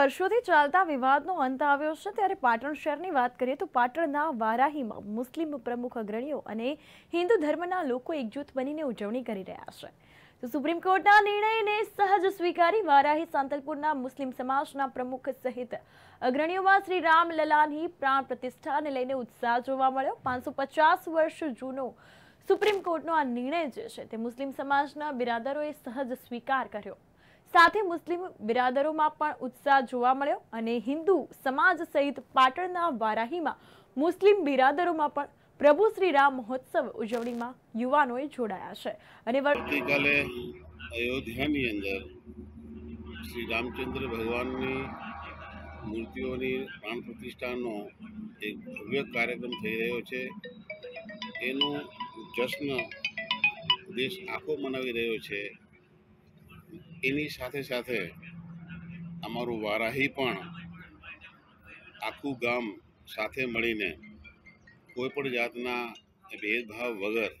વર્ષોથી ચાલતા વિવાદનો અંત આવ્યો છે ત્યારે પાટણ શહેરની વાત કરીએ તો પાટણના વારાહીમાં મુસ્લિમ પ્રમુખ અગ્રણીઓ અને હિન્દુ ધર્મના લોકો એકજૂથ બનીને ઉજવણી કરી રહ્યા છે તો સુપ્રીમ કોર્ટના નિર્ણયને સહજ સ્વીકારી વારાહી સાંતલપુરના મુસ્લિમ સમાજના પ્રમુખ સહિત અગ્રણીઓમાં શ્રી રામ લલાની પ્રાણ પ્રતિષ્ઠાને લઈને ઉત્સાહ જોવા મળ્યો પાંચસો વર્ષ જૂનો સુપ્રીમ કોર્ટનો આ નિર્ણય જે છે તે મુસ્લિમ સમાજના બિરાદરોએ સહજ સ્વીકાર કર્યો સાથે મુસ્લિમ બિરાદરોમાં પણ ઉત્સાહ જોવા મળ્યો અને હિન્દુ સમાજ સહિત પાટણના વારાહીમાં મુસ્લિમ બિરાદરોમાં પણ પ્રભુ શ્રી રામ મહોત્સવ ઉજવણીમાં યુવાનોએ જોડાયા છે અને આવતીકાલે અયોધ્યાની અંદર શ્રી રામચંદ્ર ભગવાનની મૂર્તિઓની પ્રાણ પ્રતિષ્ઠાનો એક ભવ્ય કાર્યક્રમ થઈ રહ્યો છે એનું જશ્ન દેશ આખો મનાવી રહ્યો છે એની સાથે સાથે અમારું વારાહી પણ આખું ગામ સાથે મળીને કોઈપણ જાતના ભેદભાવ વગર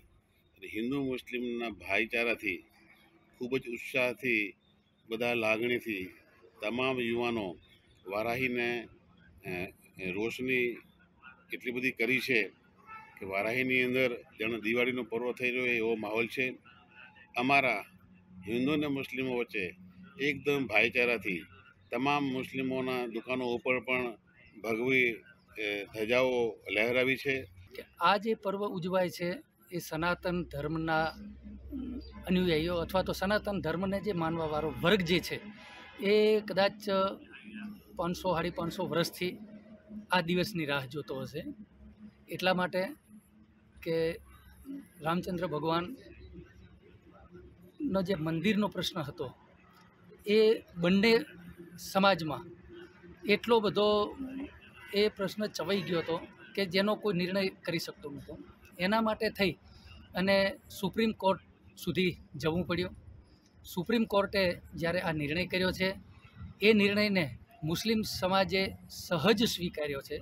હિન્દુ મુસ્લિમના ભાઈચારાથી ખૂબ જ ઉત્સાહથી બધા લાગણીથી તમામ યુવાનો વારાહીને રોશની એટલી બધી કરી છે કે વારાહીની અંદર જાણે દિવાળીનો પર્વ થઈ રહ્યો એવો માહોલ છે અમારા હિન્દુ અને મુસ્લિમો વચ્ચે એકદમ ભાઈચારાથી તમામ મુસ્લિમોના દુકાનો ઉપર પણ ભગવી ધજાઓ લહેરાવી છે આ જે પર્વ ઉજવાય છે એ સનાતન ધર્મના અનુયાયીઓ અથવા તો સનાતન ધર્મને જે માનવાવાળો વર્ગ જે છે એ કદાચ પાંચસો સાડી પાંચસો વર્ષથી આ દિવસની રાહ જોતો હશે એટલા માટે કે રામચંદ્ર ભગવાન નો જે મંદિરનો પ્રશ્ન હતો એ બંને સમાજમાં એટલો બધો એ પ્રશ્ન ચવાઈ ગયો હતો કે જેનો કોઈ નિર્ણય કરી શકતો નહોતો એના માટે થઈ અને સુપ્રીમ કોર્ટ સુધી જવું પડ્યું સુપ્રીમ કોર્ટે જ્યારે આ નિર્ણય કર્યો છે એ નિર્ણયને મુસ્લિમ સમાજે સહજ સ્વીકાર્યો છે